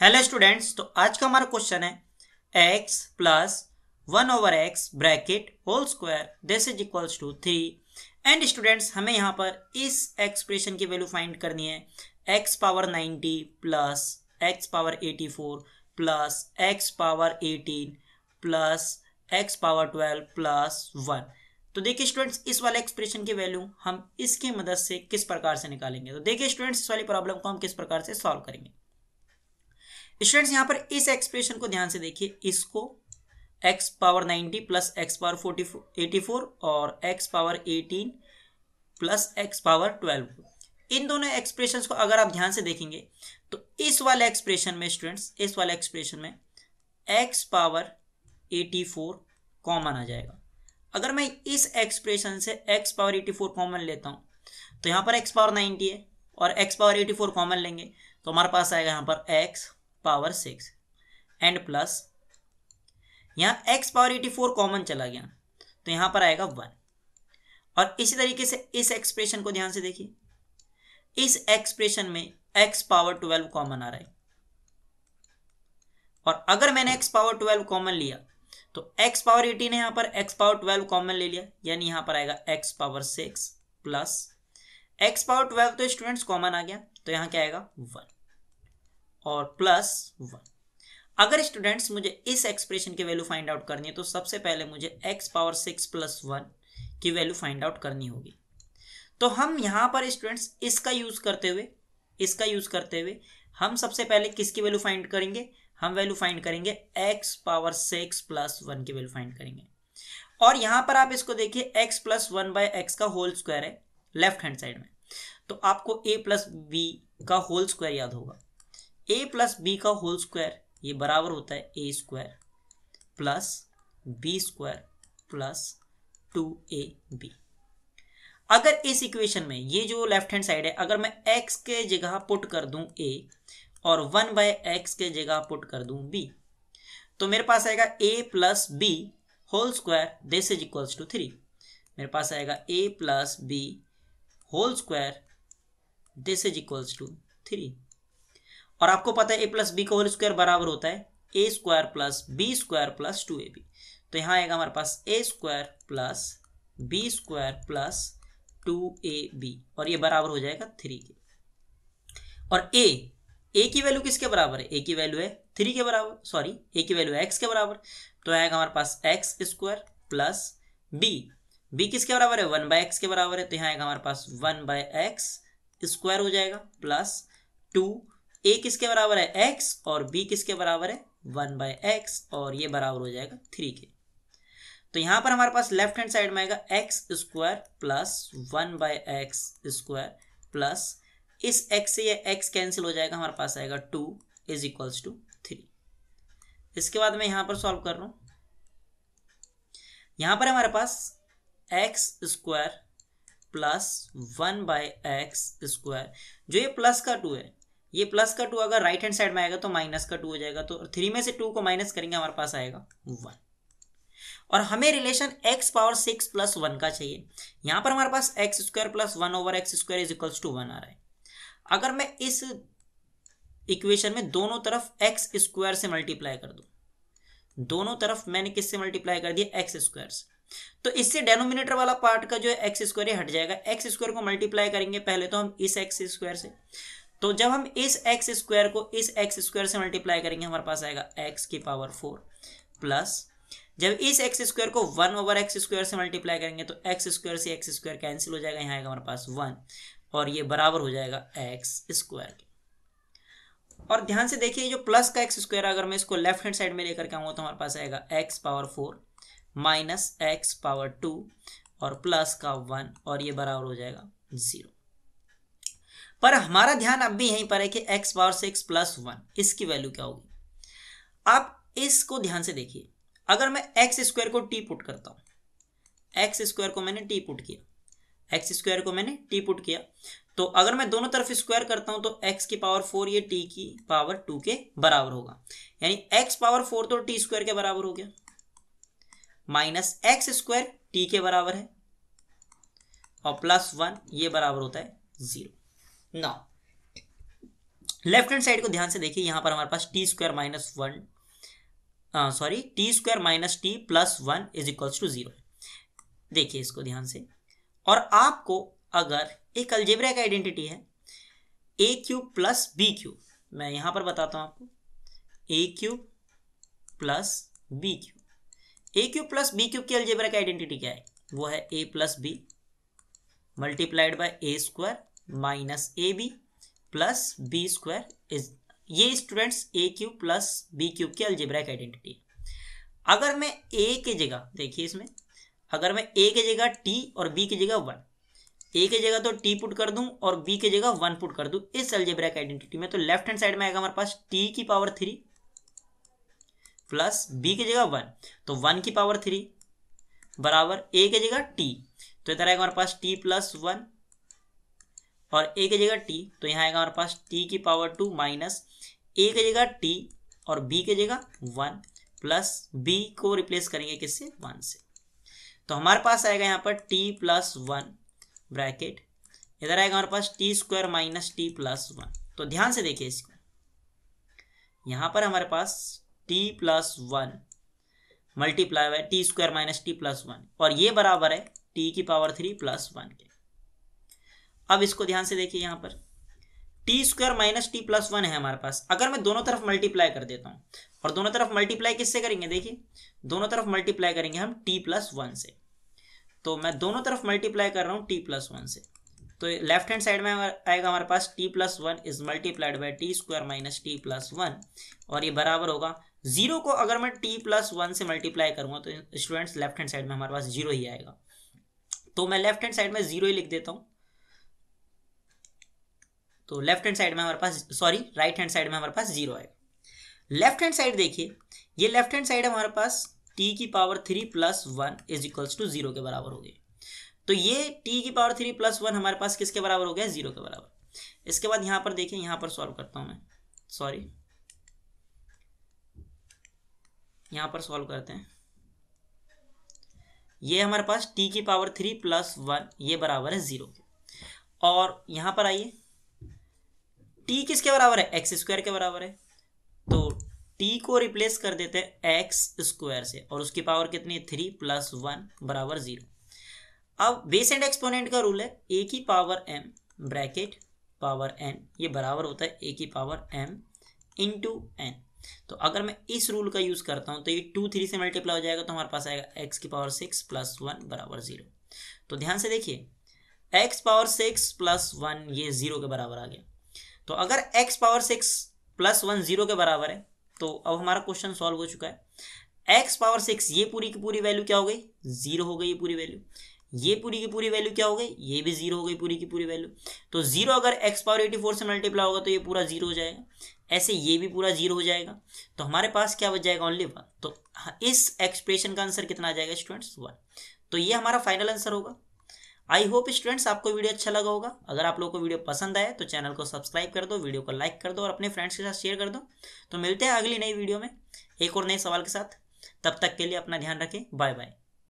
hello students तो आज का हमारा क्वेश्चन है x plus one over x bracket whole square this is equals to three and students हमें यहाँ पर इस एक्सप्रेशन की वैल्यू फाइंड करनी है x power ninety plus x power eighty four plus x power eighteen plus x power twelve plus one तो देखिए students इस वाले एक्सप्रेशन की वैल्यू हम इसकी मदद से किस प्रकार से निकालेंगे तो देखिए स्टूडेंट्स इस वाली प्रॉब्लम को हम किस प्रकार से सॉल्व करेंगे स्टूडेंट्स तो यहाँ पर इस एक्सप्रेशन को ध्यान से देखिए इसको x power 90 plus x power forty eighty four और x power 18 plus x power 12 इन दोनों एक्सप्रेशन को अगर आप ध्यान से देखेंगे तो इस वाले एक्सप्रेशन में स्टूडेंट्स इस वाले एक्सप्रेशन में x पावर 84 कॉमन आ जाएगा अगर मैं इस एक्सप्रेशन से x पावर 84 कॉमन लेता हूं तो यहां पर x पावर 90 है और x पावर 84 कॉमन लेंगे तो हमारे पास आएगा यहाँ पर x power six and plus यहाँ x power eighty four common चला गया तो यहाँ पर आएगा वन और इसी तरीके से इस एक्सप्रेशन को ध्यान से देखिए इस एक्सप्रेशन में एक्स पावर ट्वेल्व कॉमन आ रहा है और अगर मैंने एक्स पावर ट्वेल्व कॉमन लिया तो एक्स पावर एटीन है यहाँ पर एक्स पावर ट्वेल्व कॉमन ले लिया यानी यहाँ पर आएगा x power six plus x power twelve तो स्टूडेंट्स कॉमन आ गया तो यहाँ क्या आएगा वन और प्लस वन अगर स्टूडेंट्स मुझे इस एक्सप्रेशन की वैल्यू फाइंड आउट करनी है तो सबसे पहले मुझे x power six plus one की वैल्यू फाइंड आउट करनी होगी तो हम यहाँ पर स्टूडेंट्स इसका यूज़ करते हुए इसका यूज़ करते हुए हम सबसे पहले किसकी वैल्यू फाइंड करेंगे हम वैल्यू फाइंड करेंगे x power six plus one की वैल्यू फाइंड करेंगे और यहाँ पर आप इसको देखिए x plus one by x का होल स्क्वायर है लेफ्ट हैंड साइड में तो आपको ए प्लस बी का होल स्क्वायर याद होगा ए प्लस बी का होल स्क्वायर ये बराबर होता है a square plus b square plus two a b अगर इस इक्वेशन में ये जो लेफ्ट हैंड साइड है अगर मैं एक्स के जगह पुट कर दूं ए और वन बाय एक्स के जगह पुट कर दूं बी तो मेरे पास आएगा a plus b whole square this is equals to three मेरे पास आएगा a plus b whole square this is equals to three और आपको पता है ए प्लस बी का होल स्क्वायर बराबर होता है a square plus b square plus two a b तो यहाँ आएगा हमारे पास a square plus b square plus two a b और ये बराबर हो जाएगा थ्री के और ए ए की वैल्यू किसके बराबर है ए की वैल्यू है थ्री के बराबर सॉरी ए की वैल्यू एक्स के बराबर तो आएगा हमारे पास x square plus b b किसके बराबर है वन बाय एक्स के बराबर है तो यहाँ आएगा हमारे पास वन बाय एक्स स्क्वायर हो जाएगा प्लस टू ए किसके बराबर है एक्स और बी किसके बराबर है वन बाय एक्स और ये बराबर हो जाएगा थ्री के तो यहां पर हमारे पास लेफ्ट हैंड साइड में आएगा x square plus one by x square plus इस एक्स से ये एक्स कैंसिल हो जाएगा हमारे पास आएगा two is equals to three इसके बाद मैं यहां पर सॉल्व कर रहा हूं यहां पर हमारे पास x square plus one by x square जो ये प्लस का टू है ये प्लस का टू अगर राइट हैंड साइड में आएगा तो माइनस का टू हो जाएगा तो थ्री में से टू को माइनस करेंगे हमारे पास आएगा वन और हमें relation x power six plus one का चाहिए यहां पर हमारे पास x square plus one over x square is equals to one आ रहा है अगर मैं इस इक्वेशन में दोनों तरफ एक्स स्क्वायर से मल्टीप्लाई कर दू दोनों तरफ मैंने किससे मल्टीप्लाई कर दिया एक्स स्क्वायर से तो इससे डेनोमिनेटर वाला पार्ट का जो है एक्स स्क्वायर हट जाएगा एक्स स्क्वायर को मल्टीप्लाई करेंगे पहले तो हम इस एक्स स्क्वायर से तो जब हम इस एक्स स्क्वायर को इस एक्स स्क्वायर से मल्टीप्लाई करेंगे हमारे पास आएगा एक्स की पावर फोर प्लस जब इस एक्स स्क्वायर को वन ओवर एक्स स्क्वायर से मल्टीप्लाई करेंगे तो एक्स स्क्वायर से एक्स स्क्वायर कैंसिल हो जाएगा यहाँ आएगा हमारे पास वन और ये बराबर हो जाएगा एक्स स्क्वायर के और ध्यान से देखिए जो प्लस का एक्स स्क्वायर अगर मैं इसको लेफ्ट हैंड साइड में लेकर के आऊंगा तो हमारे पास आएगा x power four minus x power two और प्लस का वन और ये बराबर हो जाएगा ज़ीरो पर हमारा ध्यान अब भी यहीं पर है कि x power six plus one इसकी वैल्यू क्या होगी आप इसको ध्यान से देखिए अगर मैं एक्स स्क्वायर को टी पुट करता हूँ एक्स स्क्वायर को मैंने टी पुट किया एक्स स्क्वायर को मैंने टी पुट किया तो अगर मैं दोनों तरफ स्क्वायर करता हूं तो एक्स की पावर फोर ये टी की पावर टू के बराबर होगा यानी एक्स पावर फोर तो टी स्क्वायर के बराबर हो गया माइनस एक्स स्क्वायर टी के बराबर है और प्लस वन ये बराबर होता है जीरो नौ लेफ्ट हैंड साइड को ध्यान से देखिए यहां पर हमारे पास t square minus one sorry t square minus t plus one is equals to zero देखिए इसको ध्यान से और आपको अगर एक अलजेब्रा का आइडेंटिटी है a cube plus b cube मैं यहां पर बताता हूं आपको a cube plus b cube a cube plus b cube की अलजेब्रा की आइडेंटिटी क्या है वो है a plus b multiplied by a square minus a b plus b square is ये students a cube plus b cube की algebraic identity है अगर मैं ए के जगह देखिए इसमें अगर मैं ए के जगह टी और बी की जगह वन ए के जगह तो टी पुट कर दूं और बी के जगह वन पुट कर दूं इस अल्जेब्रिक आइडेंटिटी में तो लेफ्ट हैंड साइड में आएगा हमारे पास टी की पावर थ्री प्लस बी की जगह वन तो वन की पावर थ्री बराबर ए की जगह टी तो इधर आएगा हमारे पास टी प्लस वन और ए की जगह टी तो यहाँ आएगा हमारे पास टी की पावर टू माइनस ए की जगह टी और बी की जगह वन प्लस बी को रिप्लेस करेंगे किससे वन से तो हमारे पास आएगा यहाँ पर टी प्लस वन ब्रैकेट इधर आएगा हमारे पास t square minus t plus one तो ध्यान से देखिए इसको यहाँ पर हमारे पास t plus one multiply by t square minus t plus one और ये बराबर है टी की पावर थ्री प्लस वन के अब इसको ध्यान से देखिए यहां पर t square minus t plus one है हमारे पास अगर मैं दोनों तरफ मल्टीप्लाई कर देता हूं और दोनों तरफ मल्टीप्लाई किससे करेंगे देखिए दोनों तरफ मल्टीप्लाई करेंगे हम टी प्लस वन से तो मैं दोनों तरफ मल्टीप्लाई कर रहा हूं टी प्लस वन से तो लेफ्ट हैंड साइड में आएगा हमारे पास t plus one is multiplied by t square minus t plus one और ये बराबर होगा जीरो को अगर मैं टी प्लस वन से मल्टीप्लाई करूंगा तो स्टूडेंट्स लेफ्ट हैंड साइड में हमारे पास जीरो ही आएगा तो मैं लेफ्ट हैंड साइड में जीरो ही लिख देता हूँ तो लेफ्ट हैंड साइड में हमारे पास सॉरी राइट हैंड साइड में हमारे पास जीरो आएगा लेफ्ट हैंड साइड देखिए ये लेफ्ट हैंड साइड हमारे पास टी की power three plus one is equals to zero के बराबर हो गई तो ये टी की पावर थ्री प्लस वन हमारे पास किसके बराबर हो गया जीरो के बराबर इसके बाद यहां पर देखिए यहां पर सॉल्व करता हूं मैं सॉरी यहां पर सॉल्व करते हैं ये हमारे पास टी की पावर थ्री प्लस वन ये बराबर है जीरो के और यहां पर आइए टी किसके बराबर है एक्स स्क्वायर के बराबर है तो टी को रिप्लेस कर देते हैं एक्स स्क्वायर से और उसकी पावर कितनी है थ्री प्लस वन बराबर जीरो अब बेस एंड एक्सपोनेंट का रूल है ए की power m bracket power n ये बराबर होता है ए की पावर एम इंटू एन तो अगर मैं इस रूल का यूज़ करता हूँ तो ये टू थ्री से मल्टीप्लाई हो जाएगा तो हमारे पास आएगा एक्स की पावर सिक्स प्लस वन बराबर जीरो तो ध्यान से देखिए x power six plus one ये जीरो के बराबर आ गया तो अगर x power six plus one zero के बराबर है तो अब हमारा क्वेश्चन सॉल्व हो चुका है एक्स पावर सिक्स ये पूरी की पूरी वैल्यू क्या हो गई जीरो हो गई ये पूरी वैल्यू ये पूरी की पूरी वैल्यू क्या हो गई ये भी जीरो हो गई पूरी की पूरी वैल्यू तो जीरो अगर एक्स पावर एटी फोर से मल्टीप्लाई होगा तो ये पूरा जीरो हो जाएगा ऐसे ये भी पूरा जीरो हो जाएगा तो हमारे पास क्या बच जाएगा ओनली वन तो इस एक्सप्रेशन का आंसर कितना आ जाएगा स्टूडेंट्स वन तो ये हमारा फाइनल आंसर होगा आई होप स्टूडेंट्स आपको वीडियो अच्छा लगा होगा अगर आप लोगों को वीडियो पसंद आए तो चैनल को सब्सक्राइब कर दो वीडियो को लाइक कर दो और अपने फ्रेंड्स के साथ शेयर कर दो तो मिलते हैं अगली नई वीडियो में एक और नए सवाल के साथ तब तक के लिए अपना ध्यान रखें बाय बाय